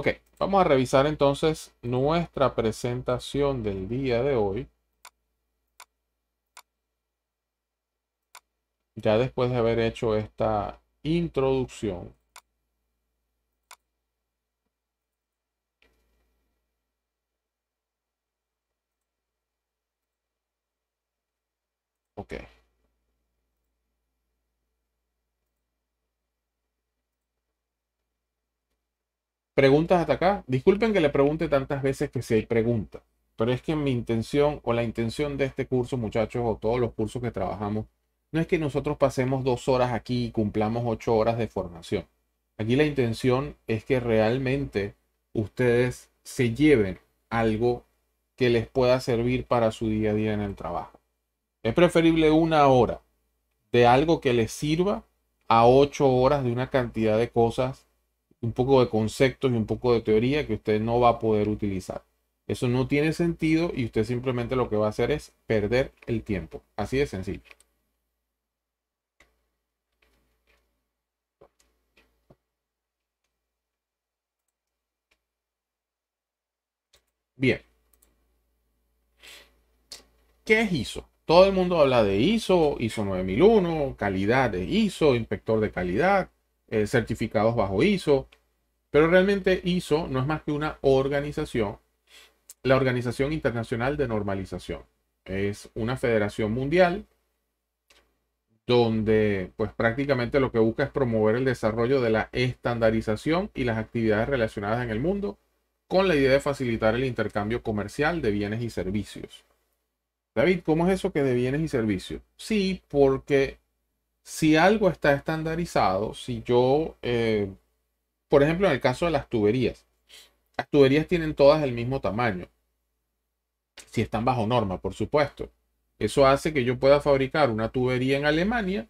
Ok, vamos a revisar entonces nuestra presentación del día de hoy. Ya después de haber hecho esta introducción. ok. Preguntas hasta acá. Disculpen que le pregunte tantas veces que si hay preguntas, pero es que mi intención o la intención de este curso, muchachos, o todos los cursos que trabajamos, no es que nosotros pasemos dos horas aquí y cumplamos ocho horas de formación. Aquí la intención es que realmente ustedes se lleven algo que les pueda servir para su día a día en el trabajo. Es preferible una hora de algo que les sirva a ocho horas de una cantidad de cosas un poco de conceptos y un poco de teoría que usted no va a poder utilizar. Eso no tiene sentido y usted simplemente lo que va a hacer es perder el tiempo. Así de sencillo. Bien. ¿Qué es ISO? Todo el mundo habla de ISO, ISO 9001, calidad de ISO, inspector de calidad, eh, certificados bajo ISO, pero realmente ISO no es más que una organización, la Organización Internacional de Normalización. Es una federación mundial donde pues prácticamente lo que busca es promover el desarrollo de la estandarización y las actividades relacionadas en el mundo con la idea de facilitar el intercambio comercial de bienes y servicios. David, ¿cómo es eso que de bienes y servicios? Sí, porque si algo está estandarizado, si yo, eh, por ejemplo, en el caso de las tuberías, las tuberías tienen todas el mismo tamaño, si están bajo norma, por supuesto. Eso hace que yo pueda fabricar una tubería en Alemania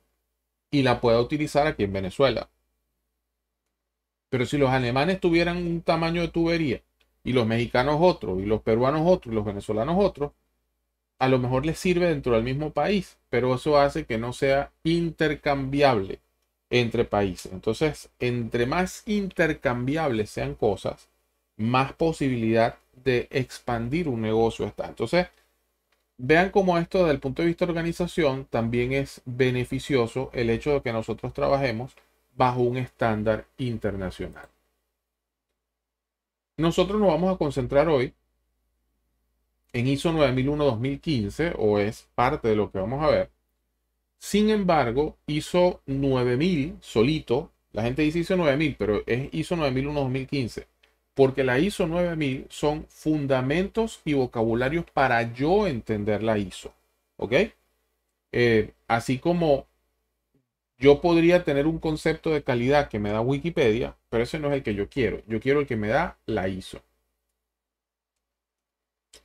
y la pueda utilizar aquí en Venezuela. Pero si los alemanes tuvieran un tamaño de tubería y los mexicanos otro, y los peruanos otro, y los venezolanos otro, a lo mejor les sirve dentro del mismo país, pero eso hace que no sea intercambiable entre países. Entonces, entre más intercambiables sean cosas, más posibilidad de expandir un negocio está. Entonces, vean cómo esto desde el punto de vista de organización también es beneficioso el hecho de que nosotros trabajemos bajo un estándar internacional. Nosotros nos vamos a concentrar hoy en ISO 9001-2015 o es parte de lo que vamos a ver. Sin embargo, ISO 9000 solito, la gente dice ISO 9000, pero es ISO 9001-2015, porque la ISO 9000 son fundamentos y vocabularios para yo entender la ISO, ¿ok? Eh, así como yo podría tener un concepto de calidad que me da Wikipedia, pero ese no es el que yo quiero. Yo quiero el que me da la ISO.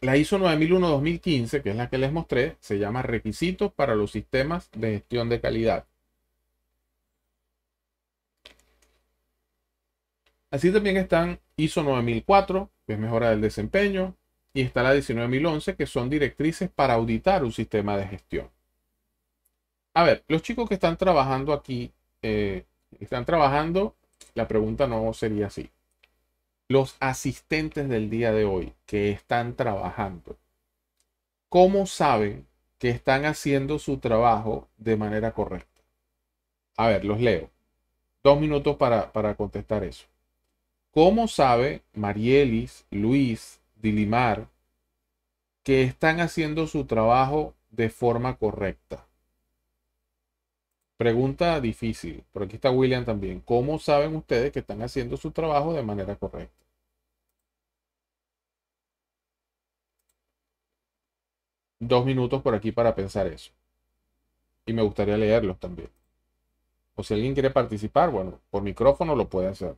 La ISO 9001-2015, que es la que les mostré, se llama Requisitos para los sistemas de gestión de calidad. Así también están ISO 9004, que es mejora del desempeño, y está la 19011, que son directrices para auditar un sistema de gestión. A ver, los chicos que están trabajando aquí, eh, están trabajando, la pregunta no sería así los asistentes del día de hoy que están trabajando, ¿cómo saben que están haciendo su trabajo de manera correcta? A ver, los leo. Dos minutos para, contestar eso. ¿Cómo sabe Marielis, Luis, Dilimar que están haciendo su trabajo de forma correcta? Pregunta difícil, pero aquí está William también. ¿Cómo saben ustedes que están haciendo su trabajo de manera correcta? dos minutos por aquí para pensar eso. Y me gustaría leerlos también. O si alguien quiere participar, bueno, por micrófono lo puede hacer.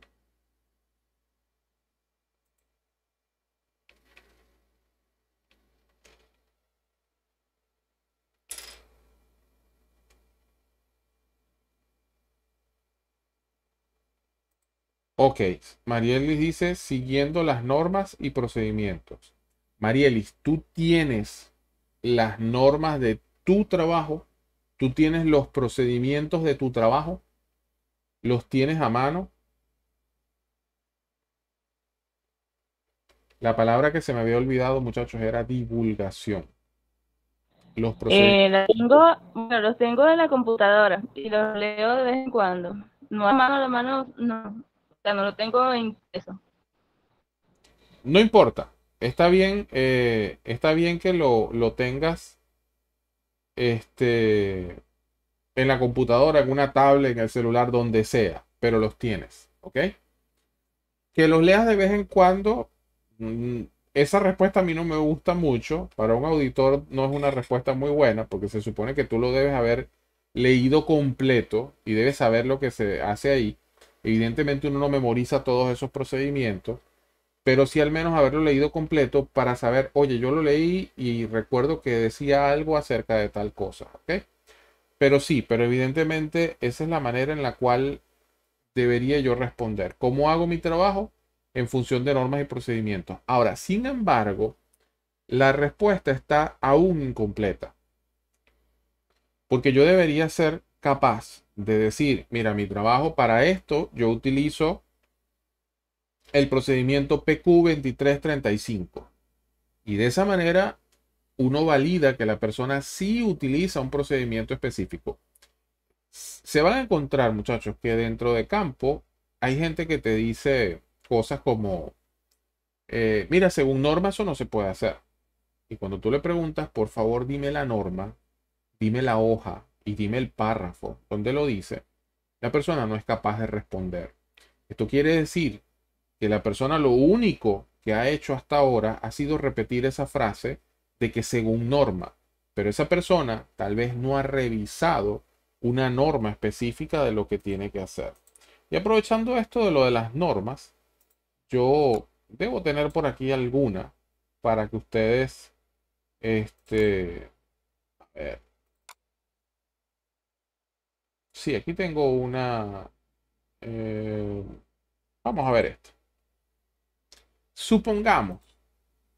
Ok, Marielis dice siguiendo las normas y procedimientos. Marielis, tú tienes las normas de tu trabajo, tú tienes los procedimientos de tu trabajo, los tienes a mano. La palabra que se me había olvidado, muchachos, era divulgación. Los procedimientos. Eh, tengo, bueno, los tengo en la computadora y los leo de vez en cuando. No a mano, a mano, no. O sea, no lo tengo en eso. No importa está bien, eh, está bien que lo, tengas este, en la computadora, en una tablet, en el celular, donde sea, pero los tienes, ¿ok? Que los leas de vez en cuando, mm, esa respuesta a mí no me gusta mucho, para un auditor no es una respuesta muy buena, porque se supone que tú lo debes haber leído completo y debes saber lo que se hace ahí. Evidentemente uno no memoriza todos esos procedimientos pero sí al menos haberlo leído completo para saber, oye, yo lo leí y recuerdo que decía algo acerca de tal cosa, ¿ok? Pero sí, pero evidentemente esa es la manera en la cual debería yo responder. ¿Cómo hago mi trabajo? En función de normas y procedimientos. Ahora, sin embargo, la respuesta está aún incompleta. Porque yo debería ser capaz de decir, mira, mi trabajo para esto, yo utilizo el procedimiento PQ2335. Y de esa manera uno valida que la persona sí utiliza un procedimiento específico. Se van a encontrar, muchachos, que dentro de campo hay gente que te dice cosas como, eh, mira, según norma eso no se puede hacer. Y cuando tú le preguntas, por favor, dime la norma, dime la hoja y dime el párrafo donde lo dice, la persona no es capaz de responder. Esto quiere decir que la persona lo único que ha hecho hasta ahora ha sido repetir esa frase de que según norma, pero esa persona tal vez no ha revisado una norma específica de lo que tiene que hacer. Y aprovechando esto de lo de las normas, yo debo tener por aquí alguna para que ustedes, este, a ver. Sí, aquí tengo una, eh, vamos a ver esto. Supongamos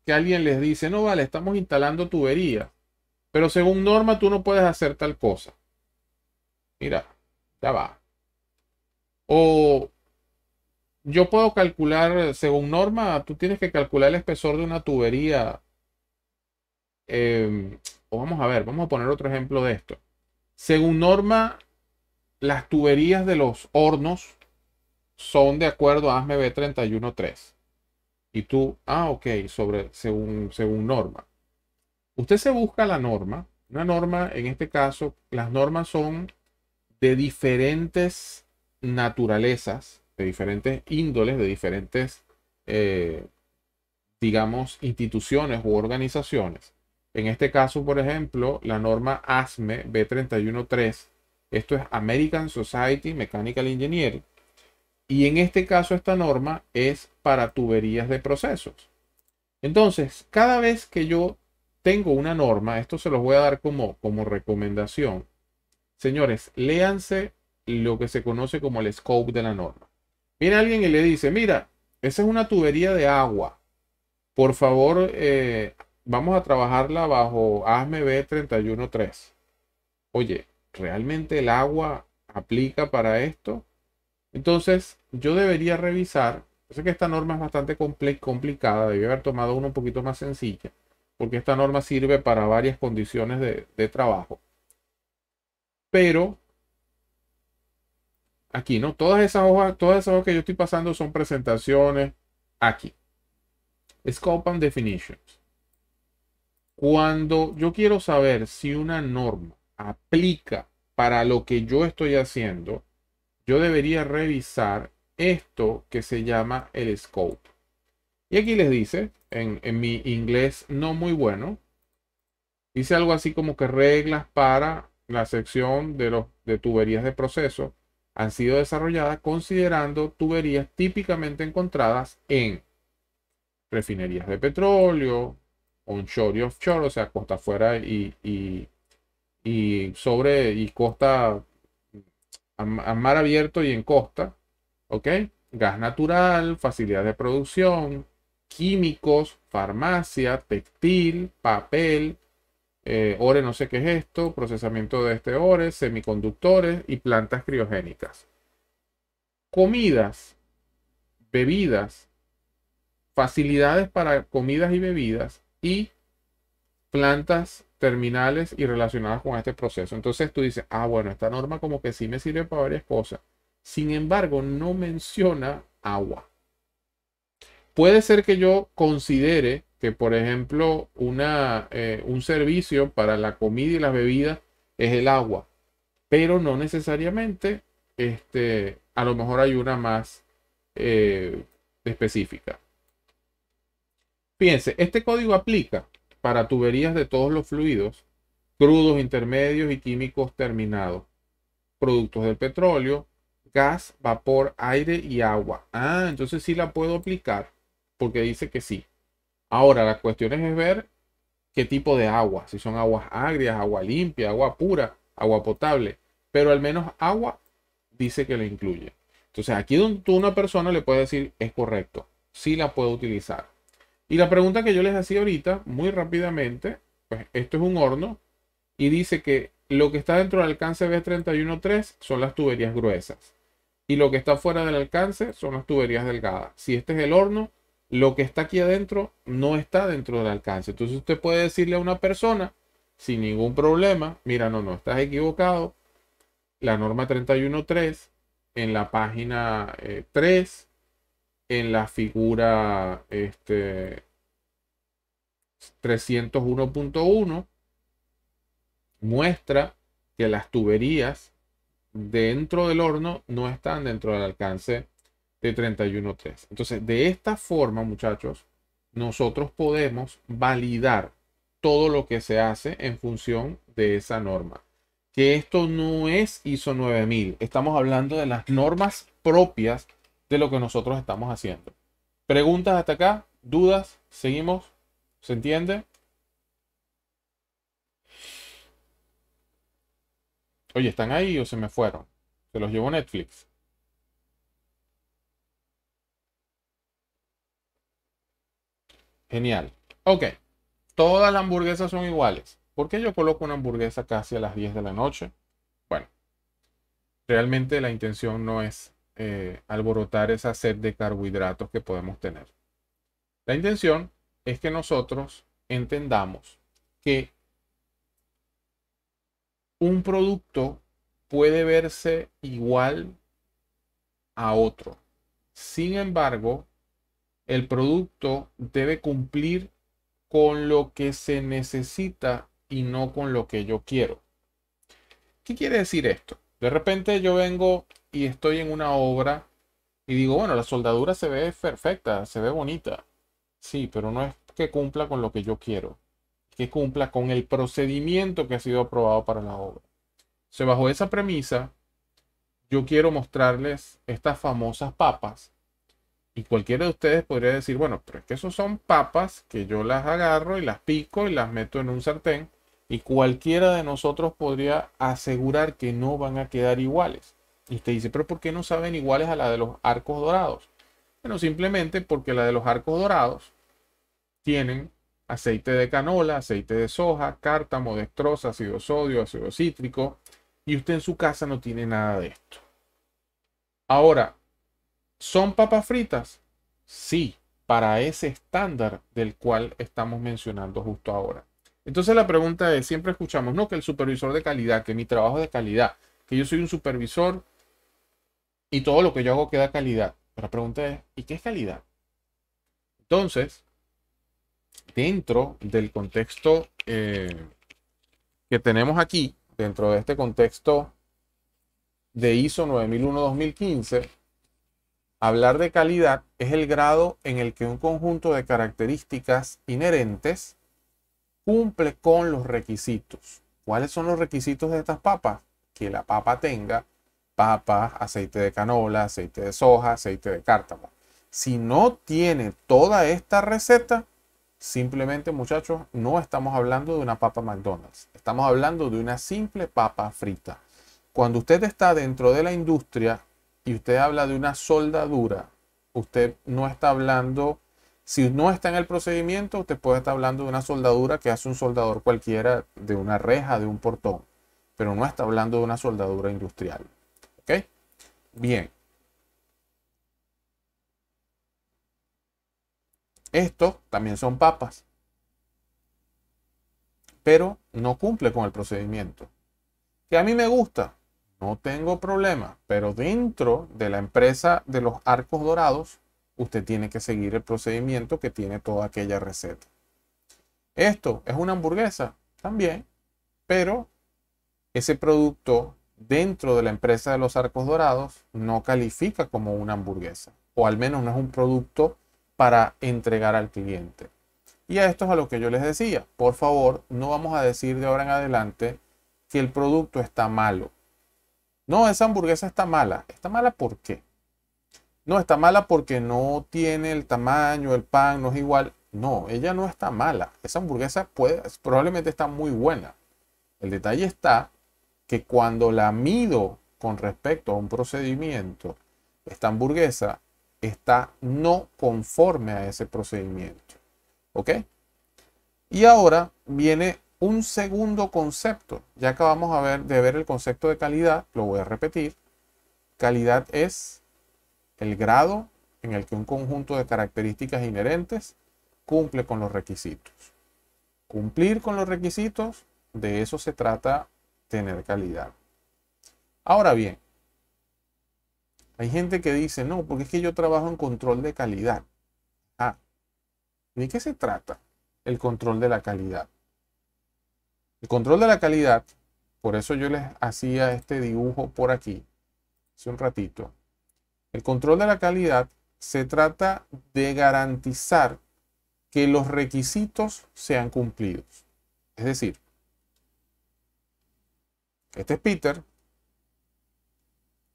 que alguien les dice, no vale, estamos instalando tubería, pero según norma tú no puedes hacer tal cosa. Mira, ya va. O yo puedo calcular, según norma, tú tienes que calcular el espesor de una tubería. Em, o vamos a ver, vamos a poner otro ejemplo de esto. Según norma, las tuberías de los hornos son de acuerdo a ASME B313 y tú, ah, ok, sobre, según, según norma. Usted se busca la norma, una norma, en este caso, las normas son de diferentes naturalezas, de diferentes índoles, de diferentes, eh, digamos, instituciones u organizaciones. En este caso, por ejemplo, la norma ASME B313, esto es American Society Mechanical Engineering, y en este caso esta norma es para tuberías de procesos. Entonces, cada vez que yo tengo una norma, esto se los voy a dar como, como recomendación. Señores, léanse lo que se conoce como el scope de la norma. Viene alguien y le dice, mira, esa es una tubería de agua. Por favor, eh, vamos a trabajarla bajo ASME B313. Oye, ¿realmente el agua aplica para esto? Entonces, yo debería revisar sé que esta norma es bastante complicada, debió haber tomado una un poquito más sencilla, porque esta norma sirve para varias condiciones de, trabajo. Pero aquí, ¿no? Todas esas hojas, todas esas hojas que yo estoy pasando son presentaciones aquí. Scope and Definitions. Cuando yo quiero saber si una norma aplica para lo que yo estoy haciendo, yo debería revisar esto que se llama el scope. Y aquí les dice, en, mi inglés no muy bueno, dice algo así como que reglas para la sección de, los, de tuberías de proceso han sido desarrolladas considerando tuberías típicamente encontradas en refinerías de petróleo, onshore y offshore, o sea, costa afuera y, sobre y costa a mar abierto y en costa, ¿Ok? Gas natural, facilidad de producción, químicos, farmacia, textil, papel, eh, ore no sé qué es esto, procesamiento de este ore, semiconductores y plantas criogénicas. Comidas, bebidas, facilidades para comidas y bebidas y plantas terminales y relacionadas con este proceso. Entonces tú dices, ah, bueno, esta norma como que sí me sirve para varias cosas. Sin embargo, no menciona agua. Puede ser que yo considere que, por ejemplo, eh, un servicio para la comida y las bebidas es el agua, pero no necesariamente, este, a lo mejor hay una más eh, específica. Fíjense, este código aplica para tuberías de todos los fluidos, crudos, intermedios y químicos terminados, productos del petróleo, gas, vapor, aire y agua. Ah, entonces sí la puedo aplicar porque dice que sí. Ahora, la cuestión es ver qué tipo de agua, si son aguas agrias, agua limpia, agua pura, agua potable, pero al menos agua dice que la incluye. Entonces, aquí donde tú una persona le puede decir es correcto, sí la puedo utilizar. Y la pregunta que yo les hacía ahorita, muy rápidamente, pues esto es un horno y dice que lo que está dentro del alcance B313 son las tuberías gruesas y lo que está fuera del alcance son las tuberías delgadas. Si este es el horno, lo que está aquí adentro no está dentro del alcance. Entonces usted puede decirle a una persona sin ningún problema, mira, no, no, estás equivocado. La norma 31.3 en la página 3, eh, en la figura este, 301.1, muestra que las tuberías dentro del horno no están dentro del alcance de 31.3. Entonces, de esta forma, muchachos, nosotros podemos validar todo lo que se hace en función de esa norma. Que esto no es ISO 9000, estamos hablando de las normas propias de lo que nosotros estamos haciendo. Preguntas hasta acá, dudas, seguimos, ¿se entiende? Oye, ¿están ahí o se me fueron? Se los llevó Netflix. Genial. Ok. Todas las hamburguesas son iguales. ¿Por qué yo coloco una hamburguesa casi a las 10 de la noche? Bueno, realmente la intención no es eh, alborotar esa sed de carbohidratos que podemos tener. La intención es que nosotros entendamos que un producto puede verse igual a otro. Sin embargo, el producto debe cumplir con lo que se necesita y no con lo que yo quiero. ¿Qué quiere decir esto? De repente yo vengo y estoy en una obra y digo, bueno, la soldadura se ve perfecta, se ve bonita. Sí, pero no es que cumpla con lo que yo quiero que cumpla con el procedimiento que ha sido aprobado para la obra. sea, bajo esa premisa, yo quiero mostrarles estas famosas papas. Y cualquiera de ustedes podría decir, bueno, pero es que esos son papas que yo las agarro y las pico y las meto en un sartén. Y cualquiera de nosotros podría asegurar que no van a quedar iguales. Y usted dice, pero ¿por qué no saben iguales a la de los arcos dorados? Bueno, simplemente porque la de los arcos dorados tienen aceite de canola, aceite de soja, cártamo, dextrosa, ácido sodio, ácido cítrico, y usted en su casa no tiene nada de esto. Ahora, ¿son papas fritas? Sí, para ese estándar del cual estamos mencionando justo ahora. Entonces la pregunta es, siempre escuchamos, no, que el supervisor de calidad, que mi trabajo de calidad, que yo soy un supervisor y todo lo que yo hago queda calidad. Pero la pregunta es, ¿y qué es calidad? Entonces, dentro del contexto eh, que tenemos aquí, dentro de este contexto de ISO 9001-2015, hablar de calidad es el grado en el que un conjunto de características inherentes cumple con los requisitos. ¿Cuáles son los requisitos de estas papas? Que la papa tenga papas, aceite de canola, aceite de soja, aceite de cártamo. Si no tiene toda esta receta, Simplemente, muchachos, no estamos hablando de una papa McDonald's. Estamos hablando de una simple papa frita. Cuando usted está dentro de la industria y usted habla de una soldadura, usted no está hablando, si no está en el procedimiento, usted puede estar hablando de una soldadura que hace un soldador cualquiera de una reja, de un portón, pero no está hablando de una soldadura industrial. ¿Ok? Bien, Estos también son papas, pero no cumple con el procedimiento. Que a mí me gusta, no tengo problema, pero dentro de la empresa de los arcos dorados, usted tiene que seguir el procedimiento que tiene toda aquella receta. Esto es una hamburguesa también, pero ese producto dentro de la empresa de los arcos dorados no califica como una hamburguesa, o al menos no es un producto para entregar al cliente. Y a esto es a lo que yo les decía, por favor, no vamos a decir de ahora en adelante que el producto está malo. No, esa hamburguesa está mala. ¿Está mala por qué? No, está mala porque no tiene el tamaño, el pan, no es igual. No, ella no está mala. Esa hamburguesa puede, probablemente está muy buena. El detalle está que cuando la mido con respecto a un procedimiento, esta hamburguesa está no conforme a ese procedimiento. ¿Ok? Y ahora viene un segundo concepto. Ya acabamos de ver el concepto de calidad, lo voy a repetir. Calidad es el grado en el que un conjunto de características inherentes cumple con los requisitos. Cumplir con los requisitos, de eso se trata tener calidad. Ahora bien, hay gente que dice, no, porque es que yo trabajo en control de calidad. Ah, ¿de qué se trata el control de la calidad? El control de la calidad, por eso yo les hacía este dibujo por aquí, hace un ratito. El control de la calidad se trata de garantizar que los requisitos sean cumplidos. Es decir, este es Peter,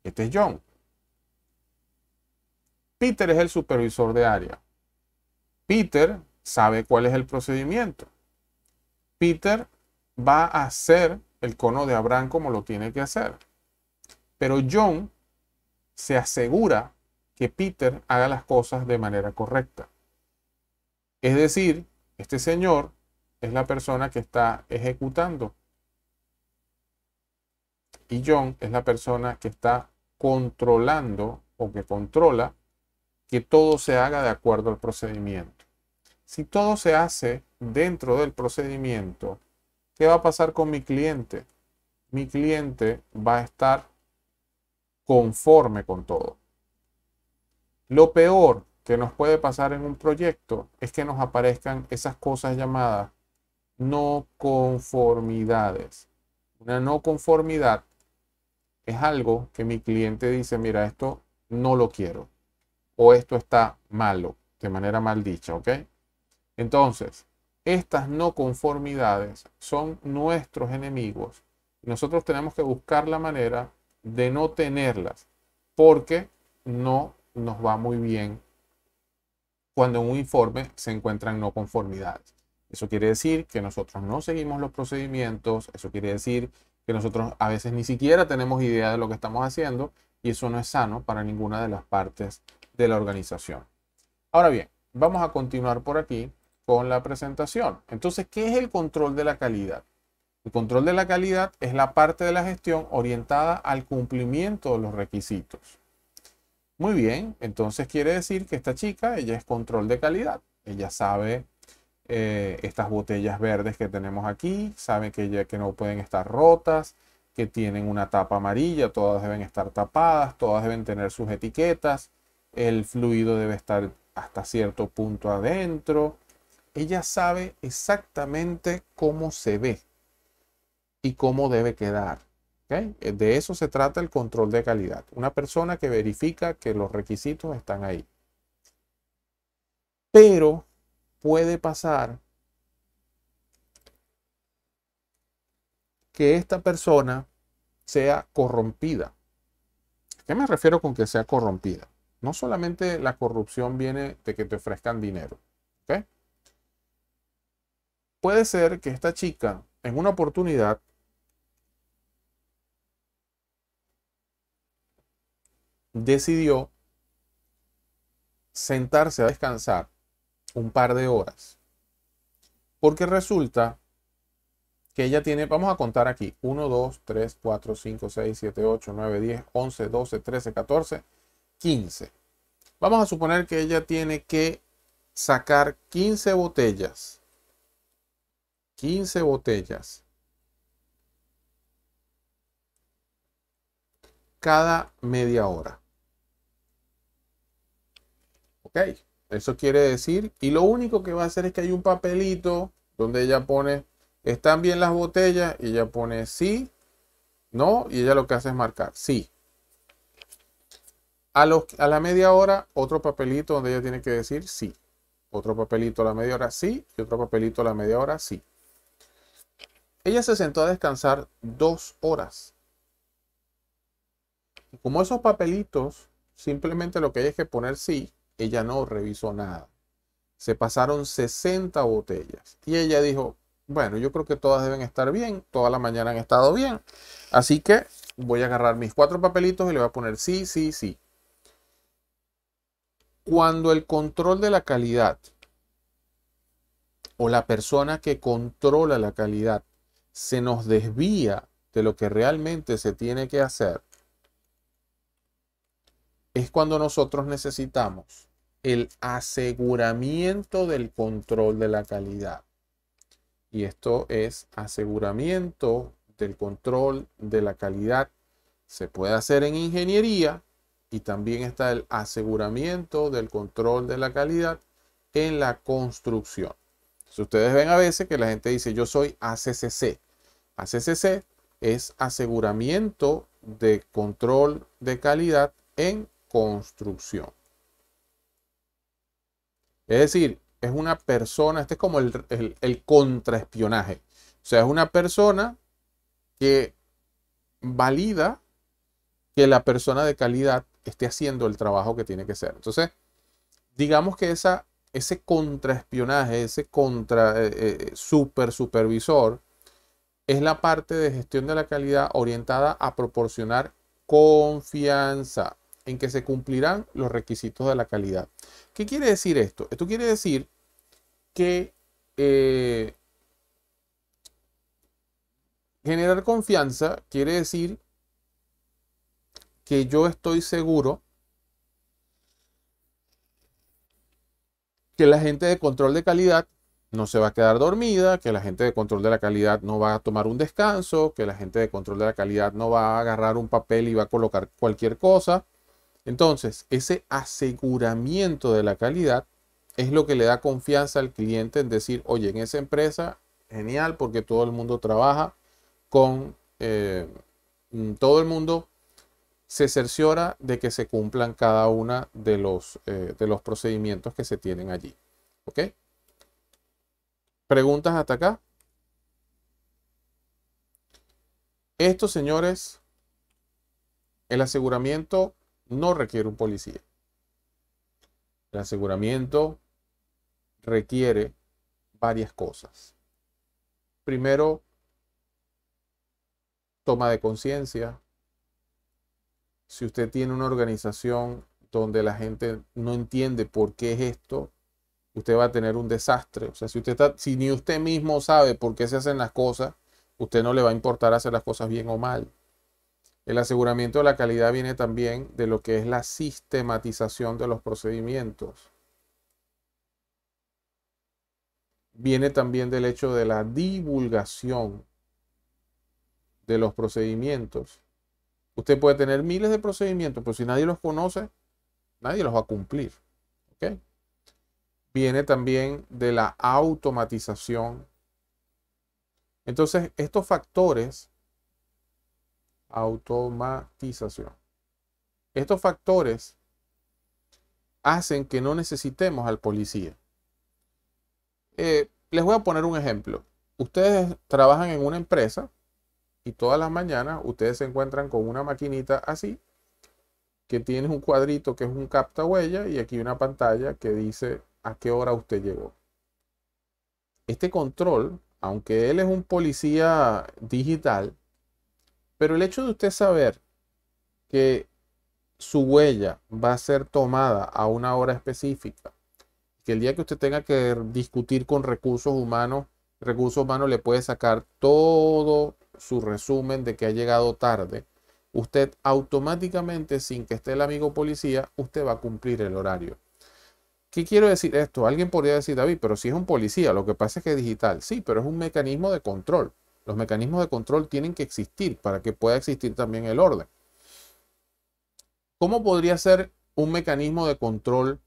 este es John. Peter es el supervisor de área. Peter sabe cuál es el procedimiento. Peter va a hacer el cono de Abraham como lo tiene que hacer. Pero John se asegura que Peter haga las cosas de manera correcta. Es decir, este señor es la persona que está ejecutando. Y John es la persona que está controlando o que controla que todo se haga de acuerdo al procedimiento. Si todo se hace dentro del procedimiento, ¿qué va a pasar con mi cliente? Mi cliente va a estar conforme con todo. Lo peor que nos puede pasar en un proyecto es que nos aparezcan esas cosas llamadas no conformidades. Una no conformidad es algo que mi cliente dice, mira, esto no lo quiero o esto está malo, de manera mal dicha, ¿ok? Entonces, estas no conformidades son nuestros enemigos. Nosotros tenemos que buscar la manera de no tenerlas porque no nos va muy bien cuando en un informe se encuentran no conformidades. Eso quiere decir que nosotros no seguimos los procedimientos, eso quiere decir que nosotros a veces ni siquiera tenemos idea de lo que estamos haciendo y eso no es sano para ninguna de las partes de la organización. Ahora bien, vamos a continuar por aquí con la presentación. Entonces, ¿qué es el control de la calidad? El control de la calidad es la parte de la gestión orientada al cumplimiento de los requisitos. Muy bien, entonces quiere decir que esta chica, ella es control de calidad. Ella sabe eh, estas botellas verdes que tenemos aquí, sabe que, ella, que no pueden estar rotas, que tienen una tapa amarilla, todas deben estar tapadas, todas deben tener sus etiquetas, el fluido debe estar hasta cierto punto adentro. Ella sabe exactamente cómo se ve y cómo debe quedar. De eso se trata el control de calidad. Una persona que verifica que los requisitos están ahí. Pero puede pasar que esta persona sea corrompida. qué me refiero con que sea corrompida? No solamente la corrupción viene de que te ofrezcan dinero. Puede ser que esta chica, en una oportunidad, decidió sentarse a descansar un par de horas. Porque resulta que ella tiene, vamos a contar aquí, 1, 2, 3, 4, 5, 6, 7, 8, 9, 10, 11, 12, 13, 14, 15. Vamos a suponer que ella tiene que sacar 15 botellas. 15 botellas. Cada media hora. Ok, eso quiere decir, y lo único que va a hacer es que hay un papelito donde ella pone, ¿están bien las botellas? Y ella pone sí, no, y ella lo que hace es marcar sí. A, la media hora, otro papelito donde ella tiene que decir sí. Otro papelito a la media hora sí y otro papelito a la media hora sí. Ella se sentó a descansar dos horas. Como esos papelitos, simplemente lo que hay es que poner sí, ella no revisó nada. Se pasaron 60 botellas. Y ella dijo, bueno, yo creo que todas deben estar bien, toda la mañana han estado bien. Así que voy a agarrar mis cuatro papelitos y le voy a poner sí, sí, sí. Cuando el control de la calidad o la persona que controla la calidad se nos desvía de lo que realmente se tiene que hacer, es cuando nosotros necesitamos el aseguramiento del control de la calidad. Y esto es aseguramiento del control de la calidad. Se puede hacer en ingeniería, y también está el aseguramiento del control de la calidad en la construcción. si ustedes ven a veces que la gente dice yo soy ACCC. ACCC es aseguramiento de control de calidad en construcción. Es decir, es una persona, este es como el, el contraespionaje. O sea, es una persona que valida que la persona de calidad esté haciendo el trabajo que tiene que hacer. Entonces, digamos que esa, ese contraespionaje, ese contra eh, eh, super supervisor, es la parte de gestión de la calidad orientada a proporcionar confianza en que se cumplirán los requisitos de la calidad. ¿Qué quiere decir esto? Esto quiere decir que eh, generar confianza quiere decir que yo estoy seguro que la gente de control de calidad no se va a quedar dormida, que la gente de control de la calidad no va a tomar un descanso, que la gente de control de la calidad no va a agarrar un papel y va a colocar cualquier cosa. Entonces, ese aseguramiento de la calidad es lo que le da confianza al cliente en decir, oye, en esa empresa, genial, porque todo el mundo trabaja con, eh, mm, todo el mundo se cerciora de que se cumplan cada uno de los, eh, de los procedimientos que se tienen allí. ¿Ok? ¿Preguntas hasta acá? Estos señores, el aseguramiento no requiere un policía. El aseguramiento requiere varias cosas. Primero, toma de conciencia, si usted tiene una organización donde la gente no entiende por qué es esto, usted va a tener un desastre. O sea, si usted está, si ni usted mismo sabe por qué se hacen las cosas, usted no le va a importar hacer las cosas bien o mal. El aseguramiento de la calidad viene también de lo que es la sistematización de los procedimientos. Viene también del hecho de la divulgación de los procedimientos. Usted puede tener miles de procedimientos, pero si nadie los conoce, nadie los va a cumplir. Viene también de la automatización. Entonces, estos factores, automatización, estos factores hacen que no necesitemos al policía. Eh, les voy a poner un ejemplo. Ustedes trabajan en una empresa y todas las mañanas ustedes se encuentran con una maquinita así, que tiene un cuadrito que es un capta huella y aquí una pantalla que dice a qué hora usted llegó. Este control, aunque él es un policía digital, pero el hecho de usted saber que su huella va a ser tomada a una hora específica, que el día que usted tenga que discutir con recursos humanos, recursos humanos le puede sacar todo su resumen de que ha llegado tarde, usted automáticamente, sin que esté el amigo policía, usted va a cumplir el horario. ¿Qué quiero decir esto? Alguien podría decir, David, pero si es un policía, lo que pasa es que es digital. Sí, pero es un mecanismo de control. Los mecanismos de control tienen que existir para que pueda existir también el orden. ¿Cómo podría ser un mecanismo de control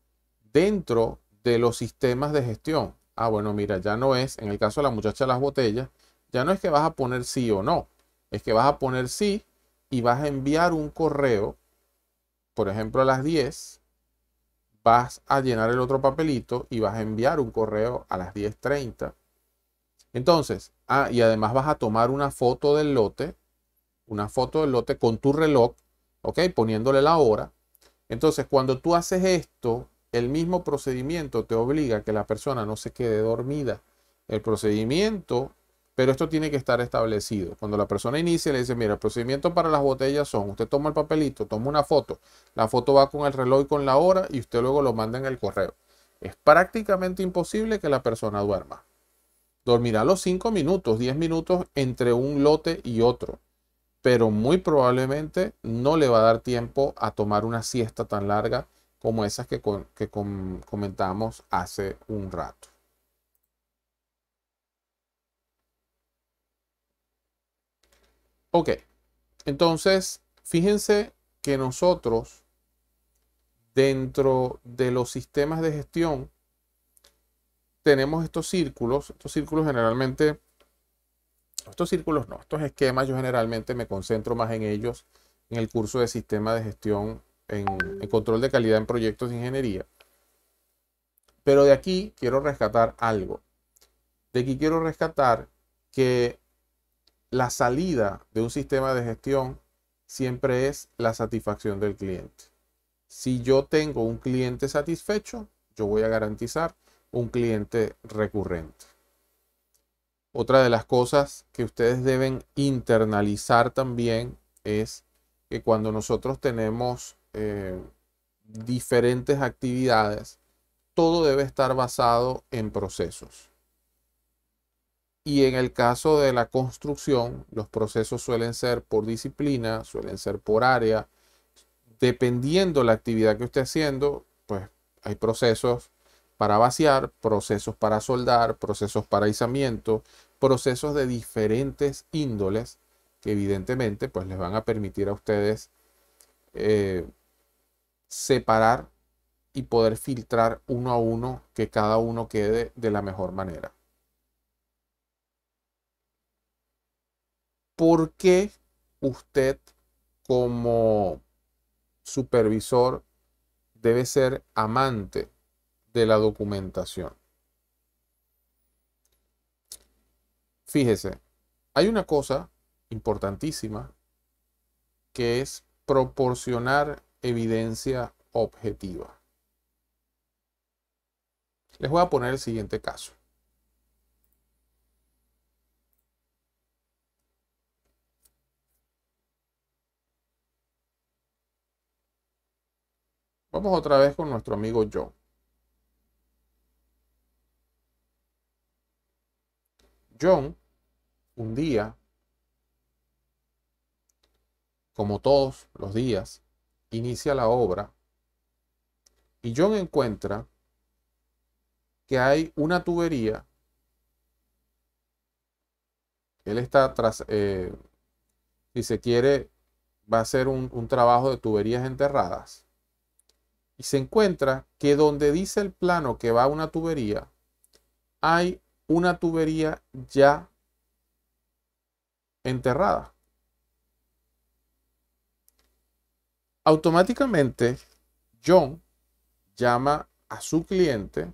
dentro de los sistemas de gestión? Ah, bueno, mira, ya no es, en el caso de la muchacha las botellas, ya no es que vas a poner sí o no, es que vas a poner sí y vas a enviar un correo, por ejemplo a las 10, vas a llenar el otro papelito y vas a enviar un correo a las 10.30. Entonces, ah, y además vas a tomar una foto del lote, una foto del lote con tu reloj, ¿ok? Poniéndole la hora. Entonces, cuando tú haces esto, el mismo procedimiento te obliga a que la persona no se quede dormida. El procedimiento pero esto tiene que estar establecido. Cuando la persona inicia, le dice, mira, el procedimiento para las botellas son, usted toma el papelito, toma una foto, la foto va con el reloj y con la hora y usted luego lo manda en el correo. Es prácticamente imposible que la persona duerma. Dormirá los 5 minutos, 10 minutos entre un lote y otro, pero muy probablemente no le va a dar tiempo a tomar una siesta tan larga como esas que, comentamos hace un rato. Ok, entonces fíjense que nosotros dentro de los sistemas de gestión tenemos estos círculos. Estos círculos generalmente, estos círculos no, estos esquemas yo generalmente me concentro más en ellos en el curso de sistema de gestión en, en control de calidad en proyectos de ingeniería. Pero de aquí quiero rescatar algo. De aquí quiero rescatar que la salida de un sistema de gestión siempre es la satisfacción del cliente. Si yo tengo un cliente satisfecho, yo voy a garantizar un cliente recurrente. Otra de las cosas que ustedes deben internalizar también es que cuando nosotros tenemos eh, diferentes actividades, todo debe estar basado en procesos. Y en el caso de la construcción, los procesos suelen ser por disciplina, suelen ser por área. Dependiendo la actividad que esté haciendo, pues hay procesos para vaciar, procesos para soldar, procesos para izamiento, procesos de diferentes índoles que evidentemente pues les van a permitir a ustedes eh, separar y poder filtrar uno a uno que cada uno quede de la mejor manera. ¿por qué usted como supervisor debe ser amante de la documentación? Fíjese, hay una cosa importantísima que es proporcionar evidencia objetiva. Les voy a poner el siguiente caso. Vamos otra vez con nuestro amigo John. John, un día, como todos los días, inicia la obra y John encuentra que hay una tubería. Él está tras, eh, si se quiere, va a hacer un trabajo de tuberías enterradas y se encuentra que donde dice el plano que va a una tubería, hay una tubería ya enterrada. Automáticamente, John llama a su cliente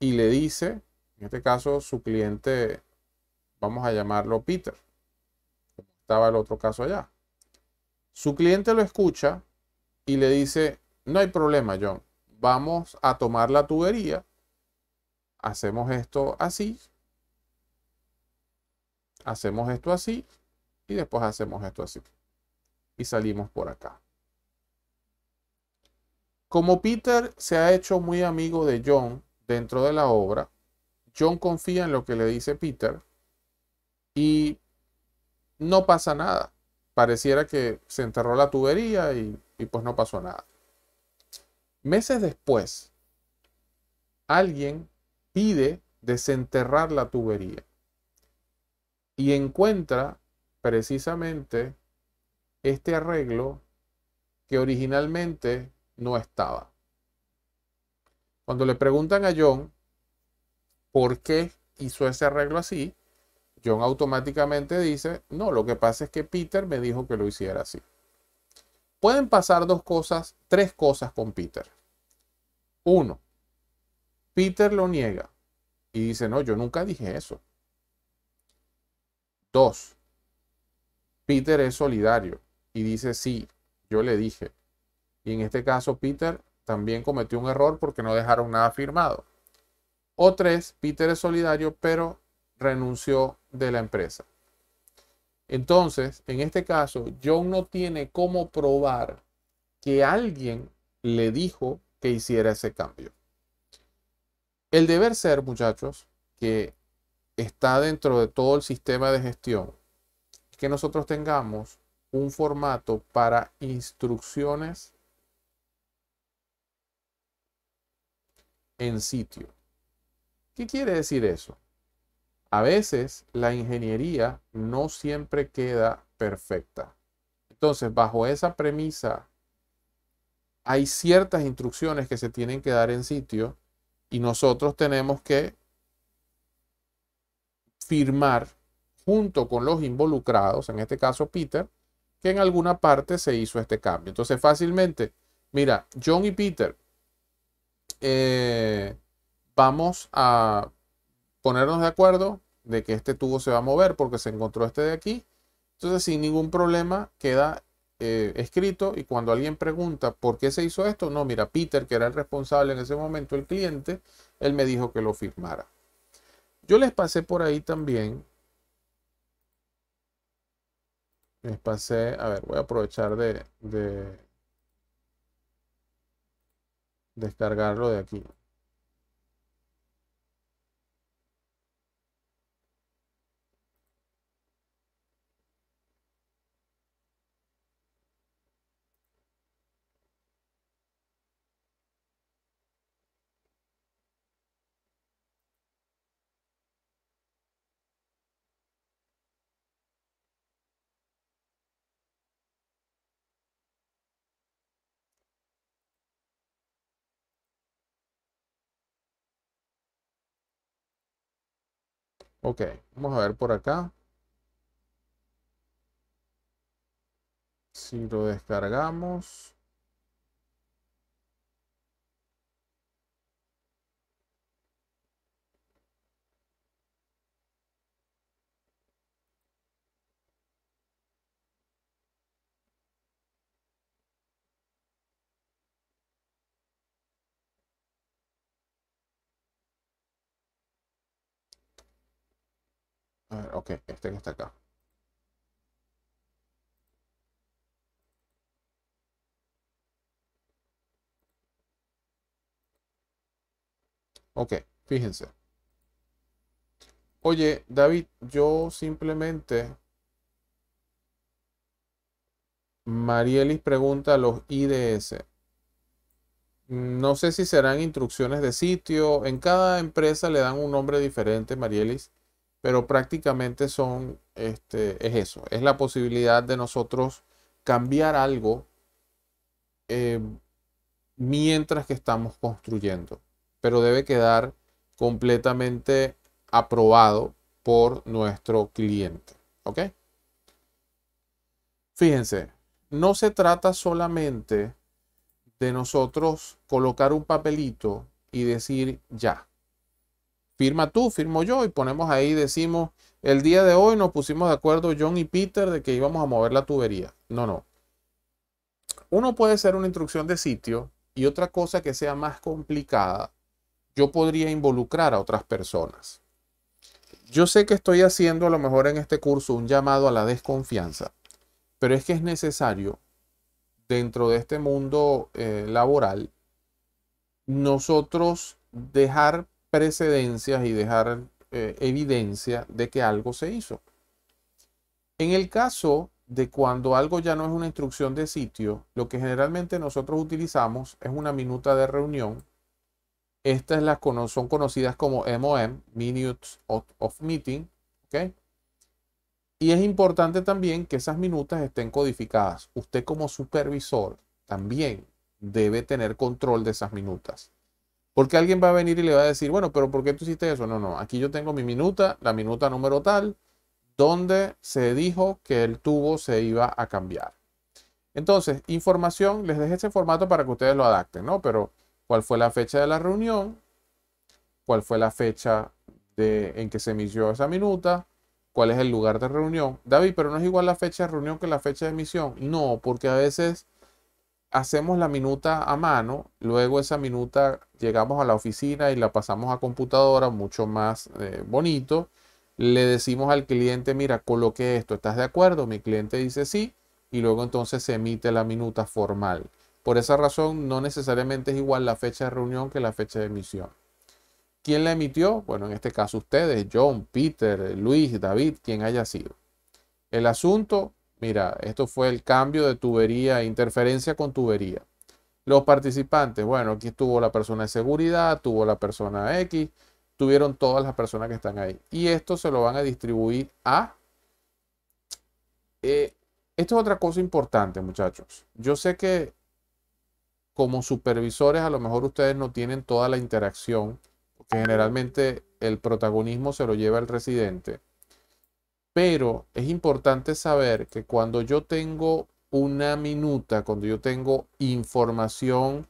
y le dice, en este caso su cliente, vamos a llamarlo Peter, estaba el otro caso allá. Su cliente lo escucha y le dice, no hay problema, John. Vamos a tomar la tubería. Hacemos esto así. Hacemos esto así. Y después hacemos esto así. Y salimos por acá. Como Peter se ha hecho muy amigo de John dentro de la obra, John confía en lo que le dice Peter y no pasa nada. Pareciera que se enterró la tubería y, pues no pasó nada. Meses después, alguien pide desenterrar la tubería y encuentra precisamente este arreglo que originalmente no estaba. Cuando le preguntan a John por qué hizo ese arreglo así, John automáticamente dice, no, lo que pasa es que Peter me dijo que lo hiciera así. Pueden pasar dos cosas, tres cosas con Peter. Uno, Peter lo niega y dice, no, yo nunca dije eso. Dos, Peter es solidario y dice, sí, yo le dije. Y en este caso, Peter también cometió un error porque no dejaron nada firmado. O tres, Peter es solidario, pero renunció de la empresa. Entonces, en este caso, John no tiene cómo probar que alguien le dijo que hiciera ese cambio. El deber ser, muchachos, que está dentro de todo el sistema de gestión, es que nosotros tengamos un formato para instrucciones en sitio. ¿Qué quiere decir eso? A veces la ingeniería no siempre queda perfecta. Entonces, bajo esa premisa hay ciertas instrucciones que se tienen que dar en sitio y nosotros tenemos que firmar junto con los involucrados, en este caso Peter, que en alguna parte se hizo este cambio. Entonces fácilmente, mira, John y Peter, eh, vamos a ponernos de acuerdo de que este tubo se va a mover porque se encontró este de aquí. Entonces sin ningún problema queda eh, escrito y cuando alguien pregunta por qué se hizo esto, no, mira, Peter, que era el responsable en ese momento, el cliente, él me dijo que lo firmara. Yo les pasé por ahí también. Les pasé, a ver, voy a aprovechar de descargarlo de aquí. Ok, vamos a ver por acá. Si lo descargamos. Ah, ok, este que está acá. Ok, fíjense. Oye, David, yo simplemente... Marielis pregunta a los IDS. No sé si serán instrucciones de sitio. En cada empresa le dan un nombre diferente, Marielis pero prácticamente son, este, es eso, es la posibilidad de nosotros cambiar algo em, mientras que estamos construyendo, pero debe quedar completamente aprobado por nuestro cliente, ¿ok? Fíjense, no se trata solamente de nosotros colocar un papelito y decir ya, firma tú, firmo yo y ponemos ahí, decimos, el día de hoy nos pusimos de acuerdo John y Peter de que íbamos a mover la tubería. No, no. Uno puede ser una instrucción de sitio y otra cosa que sea más complicada, yo podría involucrar a otras personas. Yo sé que estoy haciendo a lo mejor en este curso un llamado a la desconfianza, pero es que es necesario dentro de este mundo eh, laboral nosotros dejar precedencias y dejar eh, evidencia de que algo se hizo. En el caso de cuando algo ya no es una instrucción de sitio, lo que generalmente nosotros utilizamos es una minuta de reunión. Estas son conocidas como MOM, Minutes of, Meeting. Y es importante también que esas minutas estén codificadas. Usted como supervisor también debe tener control de esas minutas. Porque alguien va a venir y le va a decir, bueno, pero ¿por qué tú hiciste eso? No, no, aquí yo tengo mi minuta, la minuta número tal, donde se dijo que el tubo se iba a cambiar. Entonces, información, les dejé ese formato para que ustedes lo adapten, ¿no? Pero, ¿cuál fue la fecha de la reunión? ¿Cuál fue la fecha de, en que se emitió esa minuta? ¿Cuál es el lugar de reunión? David, pero no es igual la fecha de reunión que la fecha de emisión. No, porque a veces hacemos la minuta a mano, luego esa minuta llegamos a la oficina y la pasamos a computadora, mucho más eh, bonito. Le decimos al cliente, mira, coloque esto, ¿estás de acuerdo? Mi cliente dice sí, y luego entonces se emite la minuta formal. Por esa razón, no necesariamente es igual la fecha de reunión que la fecha de emisión. ¿Quién la emitió? Bueno, en este caso ustedes, John, Peter, Luis, David, quien haya sido. El asunto, Mira, esto fue el cambio de tubería, interferencia con tubería. Los participantes, bueno, aquí estuvo la persona de seguridad, tuvo la persona X, tuvieron todas las personas que están ahí. Y esto se lo van a distribuir a... Eh, esto es otra cosa importante, muchachos. Yo sé que como supervisores a lo mejor ustedes no tienen toda la interacción, porque generalmente el protagonismo se lo lleva el residente. Pero es importante saber que cuando yo tengo una minuta, cuando yo tengo información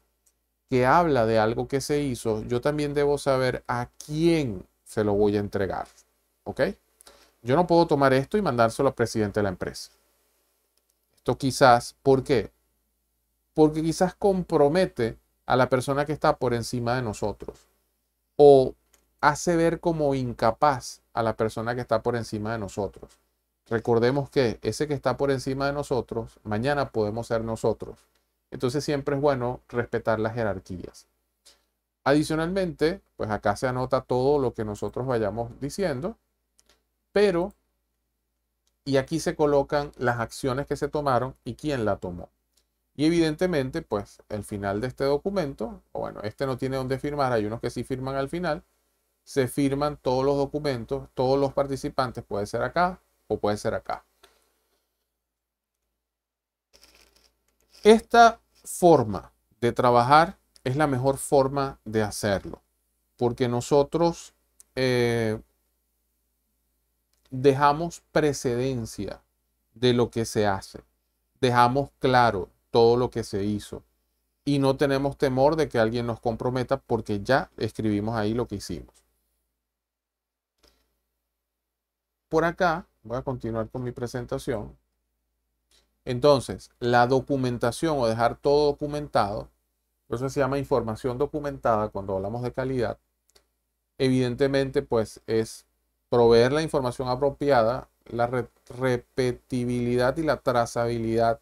que habla de algo que se hizo, yo también debo saber a quién se lo voy a entregar. ¿Ok? Yo no puedo tomar esto y mandárselo al presidente de la empresa. Esto quizás, ¿por qué? Porque quizás compromete a la persona que está por encima de nosotros o hace ver como incapaz a la persona que está por encima de nosotros. Recordemos que ese que está por encima de nosotros, mañana podemos ser nosotros. Entonces siempre es bueno respetar las jerarquías. Adicionalmente, pues acá se anota todo lo que nosotros vayamos diciendo, pero, y aquí se colocan las acciones que se tomaron y quién la tomó. Y evidentemente, pues el final de este documento, o bueno, este no tiene dónde firmar, hay unos que sí firman al final, se firman todos los documentos, todos los participantes, puede ser acá o puede ser acá. Esta forma de trabajar es la mejor forma de hacerlo, porque nosotros eh, dejamos precedencia de lo que se hace, dejamos claro todo lo que se hizo y no tenemos temor de que alguien nos comprometa porque ya escribimos ahí lo que hicimos. por acá, voy a continuar con mi presentación. Entonces, la documentación o dejar todo documentado, eso se llama información documentada cuando hablamos de calidad. Evidentemente, pues es proveer la información apropiada, la repetibilidad y la trazabilidad,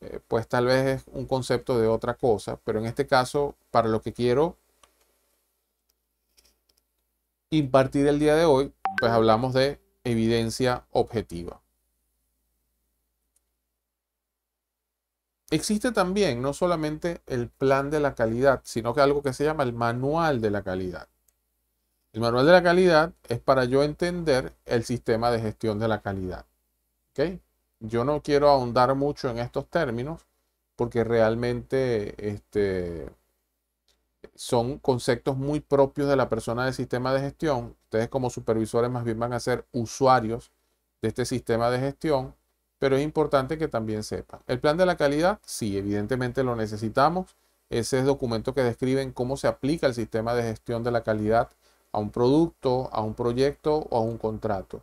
eh, pues tal vez es un concepto de otra cosa, pero en este caso, para lo que quiero impartir el día de hoy, pues hablamos de evidencia objetiva. Existe también no solamente el plan de la calidad, sino que algo que se llama el manual de la calidad. El manual de la calidad es para yo entender el sistema de gestión de la calidad. ¿okay? Yo no quiero ahondar mucho en estos términos porque realmente este, son conceptos muy propios de la persona del sistema de gestión. Ustedes como supervisores más bien van a ser usuarios de este sistema de gestión, pero es importante que también sepan. El plan de la calidad, sí, evidentemente lo necesitamos. Ese es documento que describen cómo se aplica el sistema de gestión de la calidad a un producto, a un proyecto o a un contrato.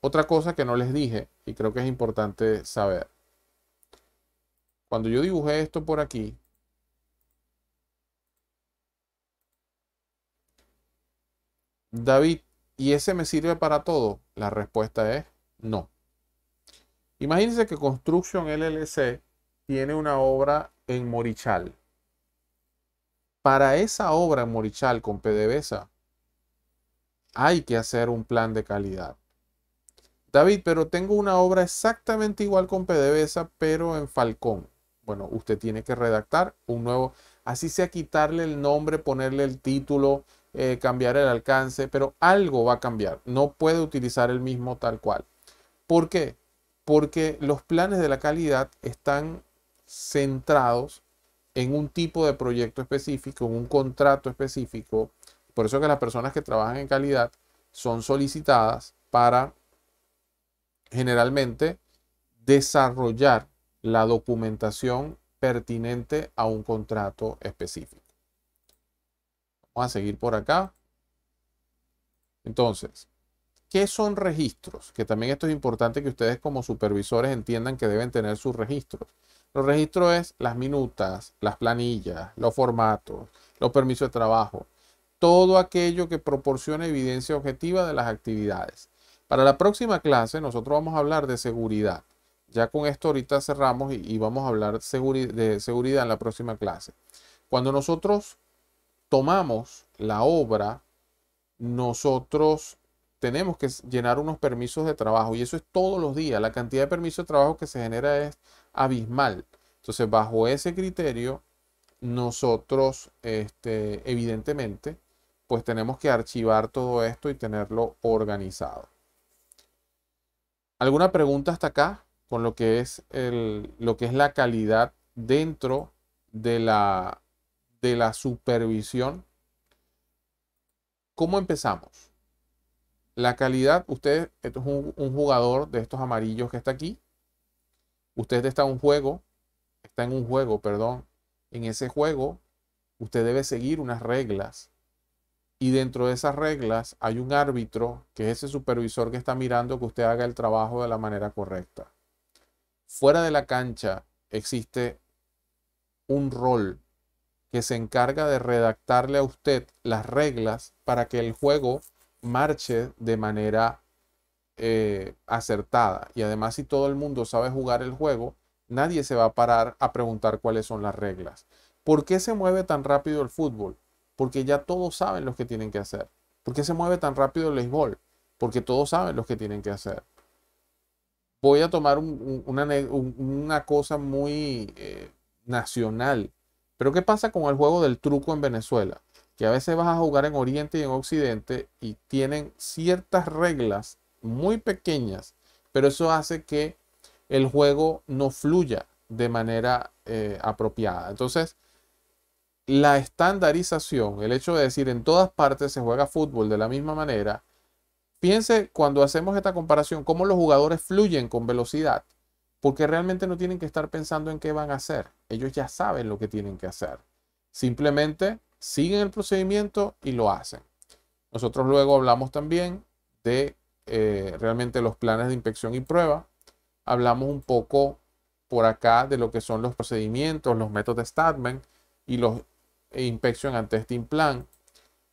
Otra cosa que no les dije y creo que es importante saber. Cuando yo dibujé esto por aquí, David, ¿y ese me sirve para todo? La respuesta es no. Imagínense que Construction LLC tiene una obra en Morichal. Para esa obra en Morichal con PDVSA, hay que hacer un plan de calidad. David, pero tengo una obra exactamente igual con PDVSA, pero en Falcón. Bueno, usted tiene que redactar un nuevo, así sea quitarle el nombre, ponerle el título, eh, cambiar el alcance, pero algo va a cambiar. No puede utilizar el mismo tal cual. ¿Por qué? Porque los planes de la calidad están centrados en un tipo de proyecto específico, en un contrato específico. Por eso que las personas que trabajan en calidad son solicitadas para generalmente desarrollar la documentación pertinente a un contrato específico. Vamos a seguir por acá. Entonces, ¿qué son registros? Que también esto es importante que ustedes como supervisores entiendan que deben tener sus registros. Los registros es las minutas, las planillas, los formatos, los permisos de trabajo, todo aquello que proporciona evidencia objetiva de las actividades. Para la próxima clase nosotros vamos a hablar de seguridad. Ya con esto ahorita cerramos y, vamos a hablar de seguridad en la próxima clase. Cuando nosotros tomamos la obra, nosotros tenemos que llenar unos permisos de trabajo y eso es todos los días. La cantidad de permisos de trabajo que se genera es abismal. Entonces, bajo ese criterio, nosotros, este, evidentemente, pues tenemos que archivar todo esto y tenerlo organizado. ¿Alguna pregunta hasta acá con lo que es, el, lo que es la calidad dentro de la de la supervisión. ¿Cómo empezamos? La calidad, usted es un, un jugador de estos amarillos que está aquí. Usted está en un juego, está en un juego, perdón. En ese juego, usted debe seguir unas reglas y dentro de esas reglas hay un árbitro, que es ese supervisor que está mirando que usted haga el trabajo de la manera correcta. Fuera de la cancha existe un rol que se encarga de redactarle a usted las reglas para que el juego marche de manera eh, acertada. Y además si todo el mundo sabe jugar el juego, nadie se va a parar a preguntar cuáles son las reglas. ¿Por qué se mueve tan rápido el fútbol? Porque ya todos saben lo que tienen que hacer. ¿Por qué se mueve tan rápido el béisbol? Porque todos saben lo que tienen que hacer. Voy a tomar una, cosa muy eh, nacional pero ¿qué pasa con el juego del truco en Venezuela? Que a veces vas a jugar en Oriente y en Occidente y tienen ciertas reglas muy pequeñas, pero eso hace que el juego no fluya de manera eh, apropiada. Entonces, la estandarización, el hecho de decir en todas partes se juega fútbol de la misma manera, piense cuando hacemos esta comparación cómo los jugadores fluyen con velocidad porque realmente no tienen que estar pensando en qué van a hacer. Ellos ya saben lo que tienen que hacer. Simplemente siguen el procedimiento y lo hacen. Nosotros luego hablamos también de eh, realmente los planes de inspección y prueba. Hablamos un poco por acá de lo que son los procedimientos, los métodos de statement y los e inspección ante testing plan.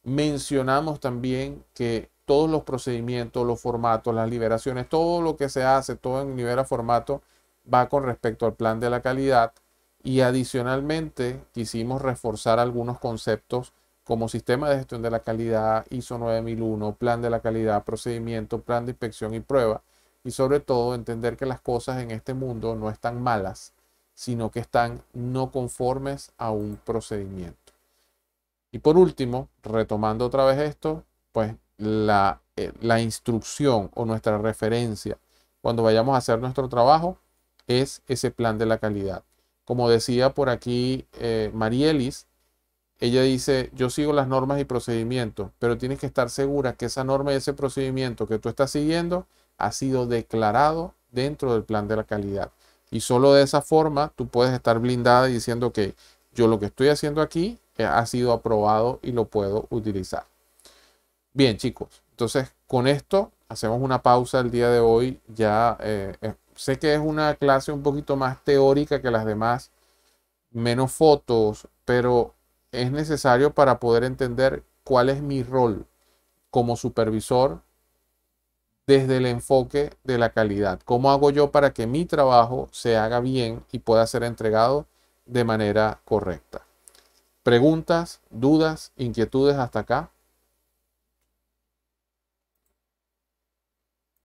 Mencionamos también que todos los procedimientos, los formatos, las liberaciones, todo lo que se hace, todo en nivel a formato, va con respecto al plan de la calidad y adicionalmente quisimos reforzar algunos conceptos como sistema de gestión de la calidad, ISO 9001, plan de la calidad, procedimiento, plan de inspección y prueba. Y sobre todo entender que las cosas en este mundo no están malas, sino que están no conformes a un procedimiento. Y por último, retomando otra vez esto, pues la, eh, la instrucción o nuestra referencia cuando vayamos a hacer nuestro trabajo es ese plan de la calidad. Como decía por aquí eh, Marielis, ella dice, yo sigo las normas y procedimientos, pero tienes que estar segura que esa norma y ese procedimiento que tú estás siguiendo ha sido declarado dentro del plan de la calidad. Y solo de esa forma tú puedes estar blindada diciendo que yo lo que estoy haciendo aquí eh, ha sido aprobado y lo puedo utilizar. Bien chicos, entonces con esto hacemos una pausa el día de hoy. Ya eh, eh sé que es una clase un poquito más teórica que las demás, menos fotos, pero es necesario para poder entender cuál es mi rol como supervisor desde el enfoque de la calidad. ¿Cómo hago yo para que mi trabajo se haga bien y pueda ser entregado de manera correcta? Preguntas, dudas, inquietudes hasta acá.